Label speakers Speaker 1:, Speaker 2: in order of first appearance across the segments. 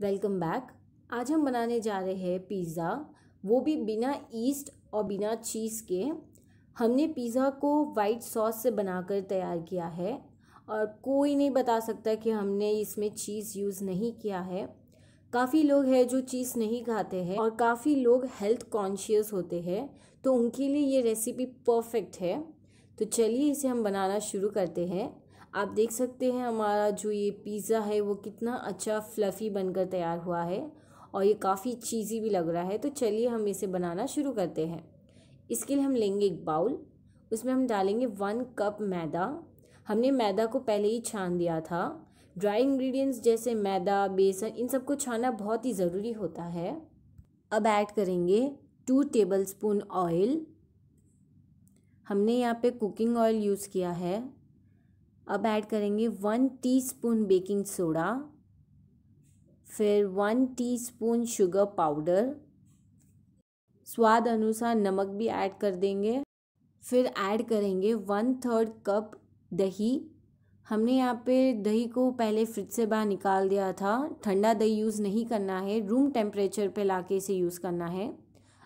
Speaker 1: welcome back आज हम बनाने जा रहे हैं पिज़्ज़ा वो भी बिना ईस्ट और बिना चीज़ के हमने पिज़्ज़ा को वाइट सॉस से बनाकर तैयार किया है और कोई नहीं बता सकता कि हमने इसमें चीज़ यूज़ नहीं किया है काफ़ी लोग हैं जो चीज़ नहीं खाते हैं और काफ़ी लोग हेल्थ कॉन्शियस होते हैं तो उनके लिए ये रेसिपी परफेक्ट है तो चलिए इसे हम बनाना शुरू करते हैं आप देख सकते हैं हमारा जो ये पिज़्ज़ा है वो कितना अच्छा फ्लफ़ी बनकर तैयार हुआ है और ये काफ़ी चीज़ी भी लग रहा है तो चलिए हम इसे बनाना शुरू करते हैं इसके लिए हम लेंगे एक बाउल उसमें हम डालेंगे वन कप मैदा हमने मैदा को पहले ही छान दिया था ड्राई इंग्रेडिएंट्स जैसे मैदा बेसन इन सबको छाना बहुत ही ज़रूरी होता है अब ऐड करेंगे टू टेबल स्पून ऑयल हमने यहाँ पे कुकिंग ऑयल यूज़ किया है अब ऐड करेंगे वन टीस्पून बेकिंग सोडा फिर वन टीस्पून शुगर पाउडर स्वाद अनुसार नमक भी ऐड कर देंगे फिर ऐड करेंगे वन थर्ड कप दही हमने यहाँ पे दही को पहले फ्रिज से बाहर निकाल दिया था ठंडा दही यूज़ नहीं करना है रूम टेम्परेचर पे लाके इसे यूज़ करना है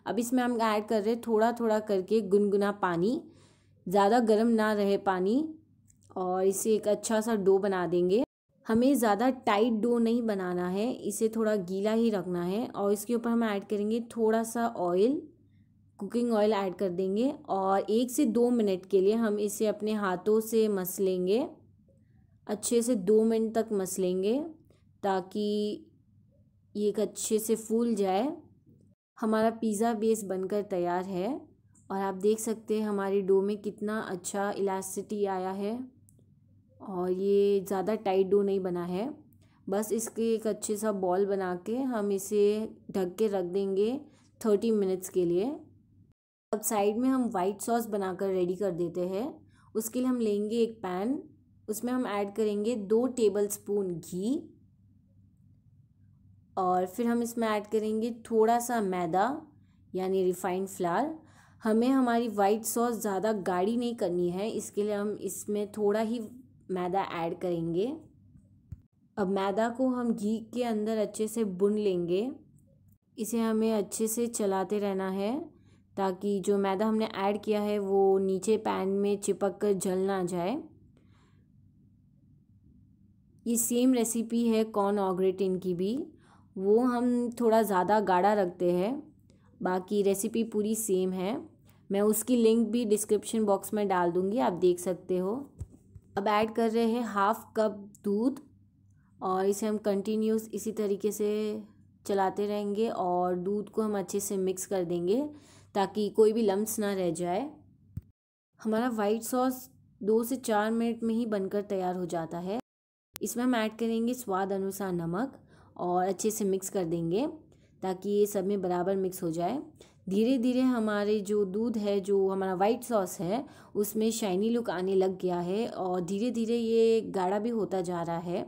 Speaker 1: अब इसमें हम ऐड कर रहे थोड़ा थोड़ा करके गुनगुना पानी ज़्यादा गर्म ना रहे पानी और इसे एक अच्छा सा डो बना देंगे हमें ज़्यादा टाइट डो नहीं बनाना है इसे थोड़ा गीला ही रखना है और इसके ऊपर हम ऐड करेंगे थोड़ा सा ऑयल कुकिंग ऑयल ऐड कर देंगे और एक से दो मिनट के लिए हम इसे अपने हाथों से मस लेंगे अच्छे से दो मिनट तक मस लेंगे ताकि ये एक अच्छे से फूल जाए हमारा पिज़्ज़ा बेस बनकर तैयार है और आप देख सकते हैं हमारी डो में कितना अच्छा इलास्टिटी आया है और ये ज़्यादा टाइट डो नहीं बना है बस इसके एक अच्छे सा बॉल बना के हम इसे ढक के रख देंगे थर्टी मिनट्स के लिए अब साइड में हम वाइट सॉस बनाकर रेडी कर देते हैं उसके लिए हम लेंगे एक पैन उसमें हम ऐड करेंगे दो टेबल स्पून घी और फिर हम इसमें ऐड करेंगे थोड़ा सा मैदा यानी रिफाइंड फ्लार हमें हमारी वाइट सॉस ज़्यादा गाढ़ी नहीं करनी है इसके लिए हम इसमें थोड़ा ही मैदा ऐड करेंगे अब मैदा को हम घी के अंदर अच्छे से बुन लेंगे इसे हमें अच्छे से चलाते रहना है ताकि जो मैदा हमने ऐड किया है वो नीचे पैन में चिपक कर जल ना जाए ये सेम रेसिपी है कॉर्न ऑग्रेटिन की भी वो हम थोड़ा ज़्यादा गाढ़ा रखते हैं बाकी रेसिपी पूरी सेम है मैं उसकी लिंक भी डिस्क्रिप्शन बॉक्स में डाल दूँगी आप देख सकते हो अब ऐड कर रहे हैं हाफ कप दूध और इसे हम कंटिन्यूस इसी तरीके से चलाते रहेंगे और दूध को हम अच्छे से मिक्स कर देंगे ताकि कोई भी लम्ब ना रह जाए हमारा वाइट सॉस दो से चार मिनट में ही बनकर तैयार हो जाता है इसमें हम ऐड करेंगे स्वाद अनुसार नमक और अच्छे से मिक्स कर देंगे ताकि ये सब में बराबर मिक्स हो जाए धीरे धीरे हमारे जो दूध है जो हमारा वाइट सॉस है उसमें शाइनी लुक आने लग गया है और धीरे धीरे ये गाढ़ा भी होता जा रहा है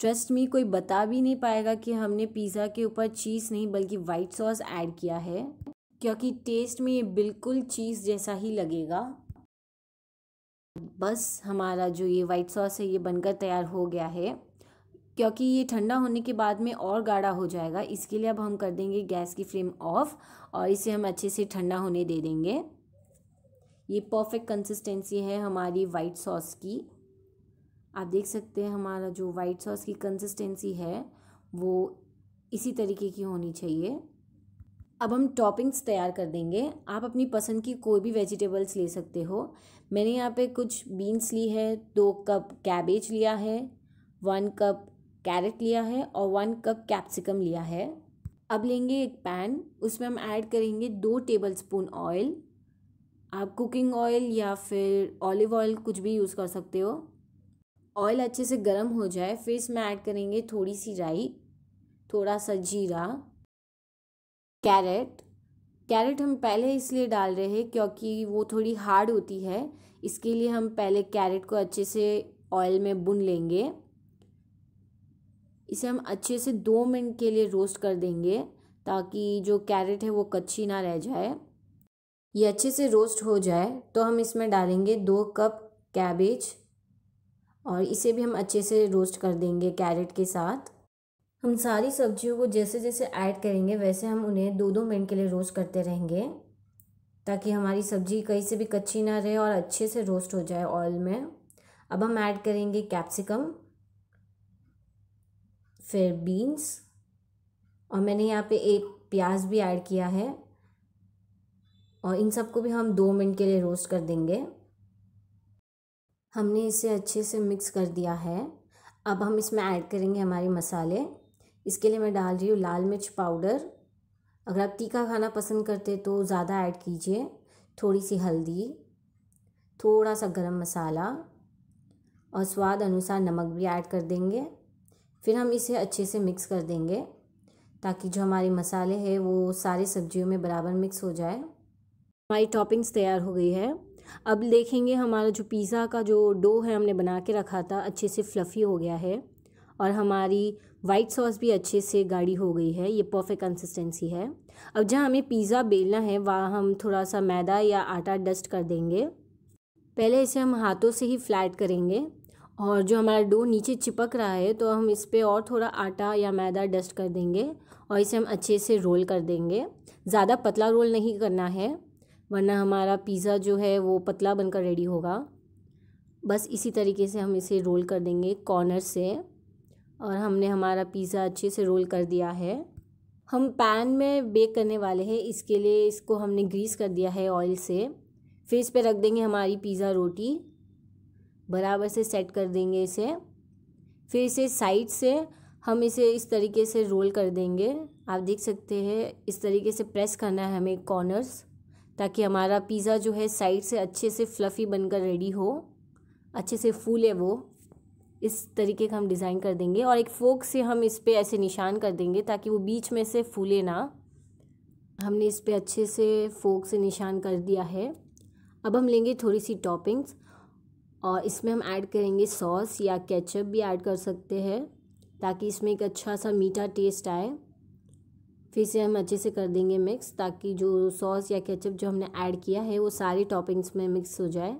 Speaker 1: ट्रस्ट मी कोई बता भी नहीं पाएगा कि हमने पिज़्ज़ा के ऊपर चीज़ नहीं बल्कि वाइट सॉस ऐड किया है क्योंकि टेस्ट में ये बिल्कुल चीज़ जैसा ही लगेगा बस हमारा जो ये वाइट सॉस है ये बनकर तैयार हो गया है क्योंकि ये ठंडा होने के बाद में और गाढ़ा हो जाएगा इसके लिए अब हम कर देंगे गैस की फ्लेम ऑफ और इसे हम अच्छे से ठंडा होने दे देंगे ये परफेक्ट कंसिस्टेंसी है हमारी वाइट सॉस की आप देख सकते हैं हमारा जो वाइट सॉस की कंसिस्टेंसी है वो इसी तरीके की होनी चाहिए अब हम टॉपिंग्स तैयार कर देंगे आप अपनी पसंद की कोई भी वेजिटेबल्स ले सकते हो मैंने यहाँ पे कुछ बीन्स ली है दो कप कैबेज लिया है वन कप कैरेट लिया है और वन कप कैप्सिकम लिया है अब लेंगे एक पैन उसमें हम ऐड करेंगे दो टेबल स्पून ऑयल आप कुकिंग ऑयल या फिर ऑलिव ऑयल कुछ भी यूज़ कर सकते हो ऑयल अच्छे से गर्म हो जाए फिर इसमें ऐड करेंगे थोड़ी सी राई थोड़ा सा जीरा कैरेट कैरेट हम पहले इसलिए डाल रहे हैं क्योंकि वो थोड़ी हार्ड होती है इसके लिए हम पहले कैरेट को अच्छे से ऑयल में बुन लेंगे इसे हम अच्छे से दो मिनट के लिए रोस्ट कर देंगे ताकि जो कैरेट है वो कच्ची ना रह जाए ये अच्छे से रोस्ट हो जाए तो हम इसमें डालेंगे दो कप कैबेज और इसे भी हम अच्छे से रोस्ट कर देंगे कैरेट के साथ हम सारी सब्जियों को जैसे जैसे ऐड करेंगे वैसे हम उन्हें दो दो मिनट के लिए रोस्ट करते रहेंगे ताकि हमारी सब्जी कहीं से भी कच्ची ना रहे और अच्छे से रोस्ट हो जाए ऑयल में अब हम ऐड करेंगे कैप्सिकम फिर बीन्स और मैंने यहाँ पे एक प्याज भी ऐड किया है और इन सबको भी हम दो मिनट के लिए रोस्ट कर देंगे हमने इसे अच्छे से मिक्स कर दिया है अब हम इसमें ऐड करेंगे हमारे मसाले इसके लिए मैं डाल रही हूँ लाल मिर्च पाउडर अगर आप तीखा खाना पसंद करते तो ज़्यादा ऐड कीजिए थोड़ी सी हल्दी थोड़ा सा गरम मसाला और स्वाद अनुसार नमक भी ऐड कर देंगे फिर हम इसे अच्छे से मिक्स कर देंगे ताकि जो हमारे मसाले हैं वो सारे सब्जियों में बराबर मिक्स हो जाए हमारी टॉपिंग्स तैयार हो गई है अब देखेंगे हमारा जो पिज़्ज़ा का जो डो है हमने बना के रखा था अच्छे से फ्लफ़ी हो गया है और हमारी वाइट सॉस भी अच्छे से गाढ़ी हो गई है ये परफेक्ट कंसिस्टेंसी है अब जहाँ हमें पिज़्ज़ा बेलना है वहाँ हम थोड़ा सा मैदा या आटा डस्ट कर देंगे पहले इसे हम हाथों से ही फ्लैट करेंगे और जो हमारा डो नीचे चिपक रहा है तो हम इस पर और थोड़ा आटा या मैदा डस्ट कर देंगे और इसे हम अच्छे से रोल कर देंगे ज़्यादा पतला रोल नहीं करना है वरना हमारा पिज़्ज़ा जो है वो पतला बनकर रेडी होगा बस इसी तरीके से हम इसे रोल कर देंगे कॉर्नर से और हमने हमारा पिज़्ज़ा अच्छे से रोल कर दिया है हम पैन में बेक करने वाले हैं इसके लिए इसको हमने ग्रीस कर दिया है ऑयल से फिर इस पर रख देंगे हमारी पिज़्ज़ा रोटी बराबर से सेट कर देंगे इसे फिर इसे साइड से हम इसे इस तरीके से रोल कर देंगे आप देख सकते हैं इस तरीके से प्रेस करना है हमें कॉर्नर्स ताकि हमारा पिज़्ज़ा जो है साइड से अच्छे से फ्लफ़ी बनकर रेडी हो अच्छे से फूले वो इस तरीके का हम डिज़ाइन कर देंगे और एक फोक से हम इस पर ऐसे निशान कर देंगे ताकि वो बीच में से फूले ना हमने इस पर अच्छे से फोक से निशान कर दिया है अब हम लेंगे थोड़ी सी टॉपिंग्स और इसमें हम ऐड करेंगे सॉस या केचप भी ऐड कर सकते हैं ताकि इसमें एक अच्छा सा मीठा टेस्ट आए फिर से हम अच्छे से कर देंगे मिक्स ताकि जो सॉस या केचप जो हमने ऐड किया है वो सारी टॉपिंग्स में मिक्स हो जाए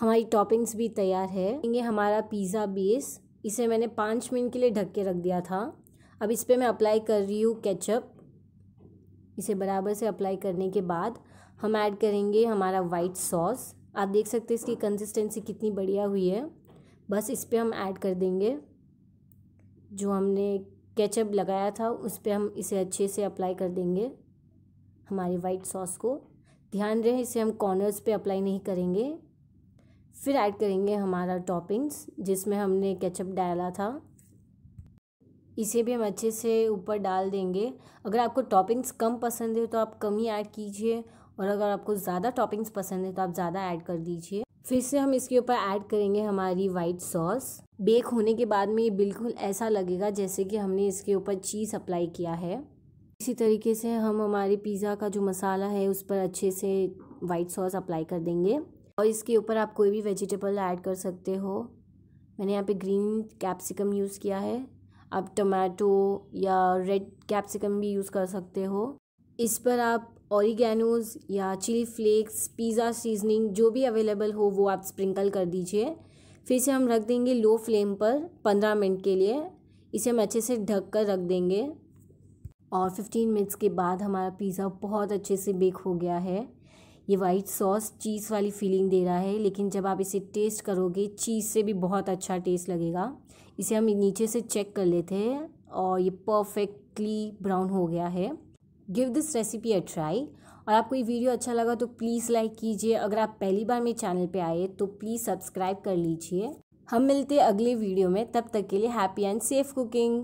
Speaker 1: हमारी टॉपिंग्स भी तैयार है ये हमारा पिज़्ज़ा बेस इसे मैंने पाँच मिनट के लिए ढक के रख दिया था अब इस पर मैं अप्लाई कर रही हूँ केचप इसे बराबर से अप्लाई करने के बाद हम ऐड करेंगे हमारा वाइट सॉस आप देख सकते हैं इसकी कंसिस्टेंसी कितनी बढ़िया हुई है बस इस पर हम ऐड कर देंगे जो हमने केचप लगाया था उस पर हम इसे अच्छे से अप्लाई कर देंगे हमारे वाइट सॉस को ध्यान रहे इसे हम कॉर्नर्स पे अप्लाई नहीं करेंगे फिर ऐड करेंगे हमारा टॉपिंग्स जिसमें हमने केचप डाला था इसे भी हम अच्छे से ऊपर डाल देंगे अगर आपको टॉपिंग्स कम पसंद है तो आप कम ही ऐड कीजिए और अगर आपको ज़्यादा टॉपिंग्स पसंद है तो आप ज़्यादा ऐड कर दीजिए फिर से हम इसके ऊपर ऐड करेंगे हमारी वाइट सॉस बेक होने के बाद में ये बिल्कुल ऐसा लगेगा जैसे कि हमने इसके ऊपर चीज़ अप्लाई किया है इसी तरीके से हम हमारे पिज़्ज़ा का जो मसाला है उस पर अच्छे से वाइट सॉस अप्लाई कर देंगे और इसके ऊपर आप कोई भी वेजिटेबल ऐड कर सकते हो मैंने यहाँ पे ग्रीन कैप्सिकम यूज़ किया है आप टमाटो या रेड कैप्सिकम भी यूज़ कर सकते हो इस पर आप ऑरिगेनोज या चिली फ्लेक्स पिज़्ज़ा सीजनिंग जो भी अवेलेबल हो वो आप स्प्रिंकल कर दीजिए फिर से हम रख देंगे लो फ्लेम पर पंद्रह मिनट के लिए इसे हम अच्छे से ढक कर रख देंगे और फिफ्टीन मिनट्स के बाद हमारा पिज़्ज़ा बहुत अच्छे से बेक हो गया है ये वाइट सॉस चीज़ वाली फीलिंग दे रहा है लेकिन जब आप इसे टेस्ट करोगे चीज़ से भी बहुत अच्छा टेस्ट लगेगा इसे हम नीचे से चेक कर लेते हैं और ये परफेक्टली ब्राउन हो गया है give this recipe a try और आपको ये वीडियो अच्छा लगा तो प्लीज़ लाइक कीजिए अगर आप पहली बार मेरे चैनल पे आए तो प्लीज़ सब्सक्राइब कर लीजिए हम मिलते हैं अगले वीडियो में तब तक के लिए हैप्पी एंड सेफ कुकिंग